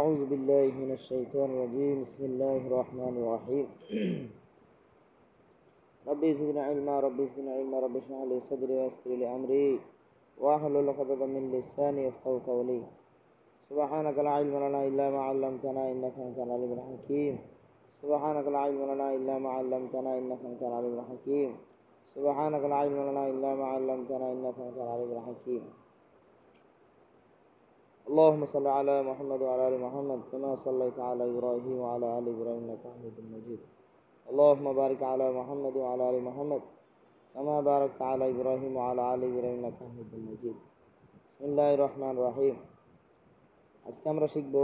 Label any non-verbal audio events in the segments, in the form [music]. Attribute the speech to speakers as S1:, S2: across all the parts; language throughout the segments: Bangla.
S1: أعوذ بالله من الشيطان الرجيم بسم الله الرحمن الرحيم [clears throat] ربي زدنا علما ربي زدنا علما ربي اشرح لي صدري ويسر لي أمري واحلل عقدة من لساني يفقهوا قولي سبحانك لا علم لنا إلا ما علمتنا إنك أنت العليم الحكيم سبحانك لا علم لنا إلا ما علمتنا إنك أنت العليم الحكيم سبحانك لا علم لنا إلا ما علمتنا إنك أنت العليم الحكيم اللهم صل على محمد وعلى ال محمد كما صليت على ابراهيم وعلى ال ابراهيم انك حميد مجيد اللهم بارك على محمد وعلى ال محمد كما باركت على ابراهيم وعلى ال ابراهيم انك حميد مجيد بسم الله الرحمن الرحيم আজকে আমরা শিখব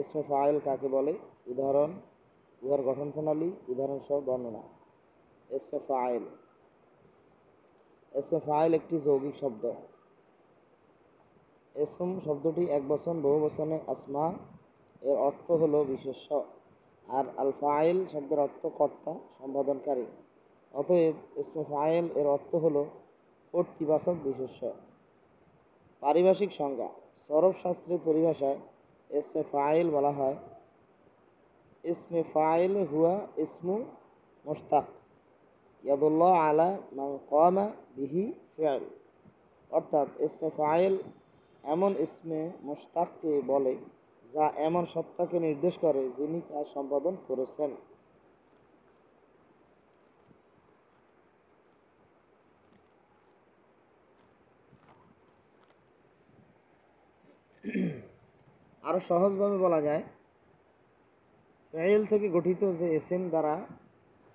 S1: ইসমে ফাইল কাকে বলে উদাহরণ উহার গঠন প্রণালী উদাহরণ সহ বর্ণনা ইসমে ফাইল ইসমে ফাইল একটি যৌগিক শব্দ এসম শব্দটি এক বচন বহু বচনে আসমা এর অর্থ হল বিশেষ্য আর আলফাইল শব্দের অর্থ কর্তা সম্পাদনকারী অতএব এসম ফাইল এর অর্থ হল কর্তৃবাচক বিশেষ্য পারিভাষিক সংজ্ঞা সরবশাস্ত্রের পরিভাষায় এসমে ফাইল বলা হয় এসমে ফাইল হুয়া ইসমু মোস্তাক ইয়াদুল্লাহ আলা মা কমা বিহি ফেয়াল অর্থাৎ এসমে ফাইল এমন ইসমে মোস্তাককে বলে যা এমন সত্তাকে নির্দেশ করে যিনি কাজ সম্পাদন করেছেন [clears throat] আরও সহজভাবে বলা যায় ফেল থেকে গঠিত যে এসএম দ্বারা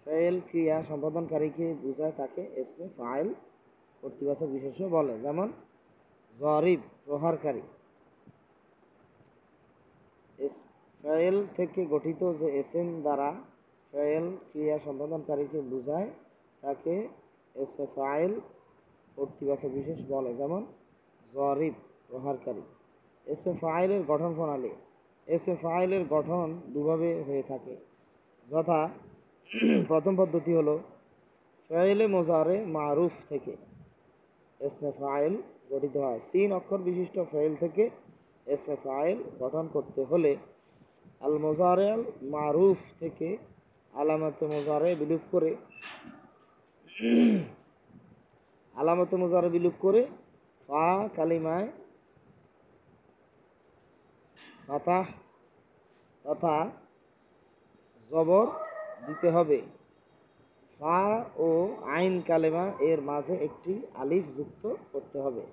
S1: ফেল ক্রিয়া সম্পাদনকারীকে বোঝায় তাকে এসমে ফাইল কর্তৃবাচক বিশেষ বলে যেমন জরিব প্রহারকারী ফেল থেকে গঠিত যে এসএন দ্বারা ফেল ক্রিয়া সম্পাদনকারীকে বোঝায় তাকে ফাইল কর্তৃবাচক বিশেষ বলে যেমন জরিব প্রহারকারী এসএ ফাইলের গঠন প্রণালী এসএ ফাইলের গঠন দুভাবে হয়ে থাকে যথা প্রথম পদ্ধতি হলো ফেলে মোজারে মারুফ থেকে এসমে ফাইল গঠিত হয় তিন অক্ষর বিশিষ্ট ফাইল থেকে এসমে ফাইল গঠন করতে হলে আল মোজারেল মারুফ থেকে আলামতে মোজারে বিলুপ করে আলামতে মোজারে বিলুপ করে ফা কালিমায় ফাতাহ তথা জবর দিতে হবে ফা ও আইন কালেমা এর মাঝে একটি আলিফ যুক্ত করতে হবে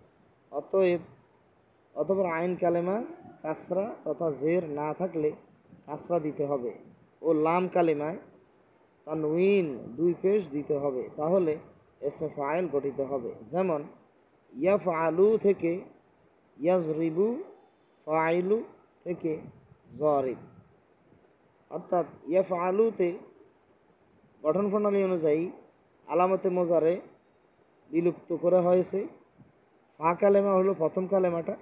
S1: অতএব অতপর আইন কালেমা কাসরা তথা জের না থাকলে কাসরা দিতে হবে ও লাম কালেমায় তানউইন দুই পেশ দিতে হবে তাহলে এসমে ফাইল গঠিত হবে যেমন ইয়াফ আলু থেকে ইয়াজরিবু ফাইলু থেকে জরিব অর্থাৎ ইয়াফ আলুতে গঠন প্রণালী অনুযায়ী আলামতে মোজারে বিলুপ্ত করা হয়েছে ফা কালেমা হলো প্রথম কালেমাটা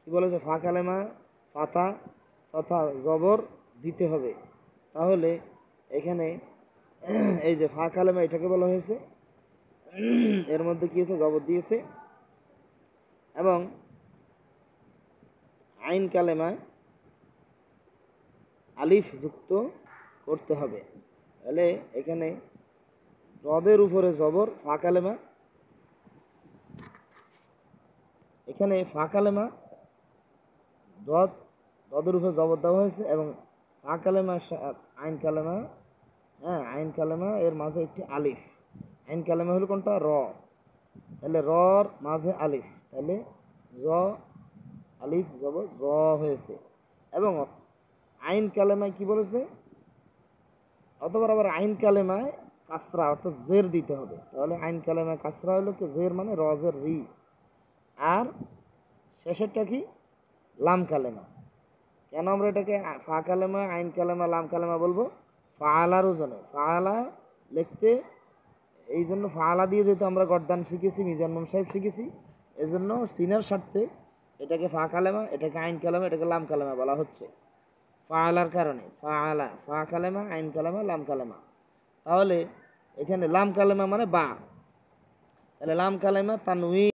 S1: কী বলেছে ফা কালেমা ফাতা তথা জবর দিতে হবে তাহলে এখানে এই যে ফা কালেমা এটাকে বলা হয়েছে এর মধ্যে কী হয়েছে জবর দিয়েছে এবং আইন কালেমায় আলিফ যুক্ত করতে হবে তাহলে এখানে জবের উপরে জবর ফাঁকালেমা এখানে ফাঁকালেমা রদ রদের উপরে জবর দেওয়া হয়েছে এবং ফাঁকালেমা আইন কালেমা হ্যাঁ আইন কালেমা এর মাঝে একটি আলিফ আইন কালেমা হলো কোনটা র তাহলে রর মাঝে আলিফ তাহলে জ আলিফ জবর জ হয়েছে এবং আইন কালেমায় কি বলেছে অথবা আবার আইন কালেমায় কাসরা অর্থাৎ জের দিতে হবে তাহলে আইন কালেমায় কাসরা হলো কি জের মানে রজের রি আর শেষেরটা কি লাম কালেমা কেন আমরা এটাকে ফা কালেমা আইন কালেমা লাম কালেমা বলবো ফালার ওজনে ফালা লিখতে এই জন্য ফালা দিয়ে যেহেতু আমরা গরদান শিখেছি মিজানম সাহেব শিখেছি এজন্য সিনার স্বার্থে এটাকে ফা কালেমা এটাকে আইন কালেমা এটাকে লাম কালেমা বলা হচ্ছে ফালার কারণে ফালা ফা কালেমা আইন কালেমা লাম কালেমা তাহলে এখানে লাম কালেমা মানে বা তাহলে লাম কালেমা তানউই